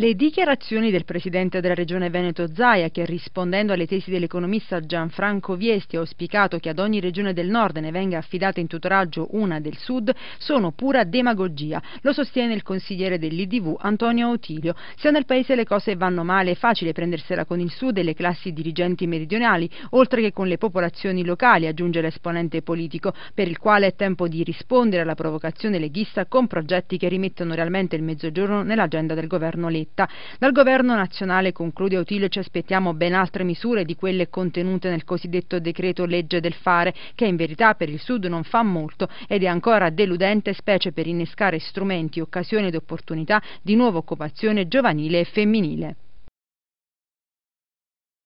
Le dichiarazioni del presidente della regione Veneto Zaia, che rispondendo alle tesi dell'economista Gianfranco Viesti ha auspicato che ad ogni regione del nord ne venga affidata in tutoraggio una del sud, sono pura demagogia. Lo sostiene il consigliere dell'IDV Antonio Autilio. Se nel paese le cose vanno male è facile prendersela con il sud e le classi dirigenti meridionali, oltre che con le popolazioni locali, aggiunge l'esponente politico, per il quale è tempo di rispondere alla provocazione leghista con progetti che rimettono realmente il mezzogiorno nell'agenda del governo Letta città. Dal governo nazionale, conclude Otilio, ci aspettiamo ben altre misure di quelle contenute nel cosiddetto decreto legge del fare, che in verità per il Sud non fa molto ed è ancora deludente, specie per innescare strumenti, occasioni ed opportunità di nuova occupazione giovanile e femminile.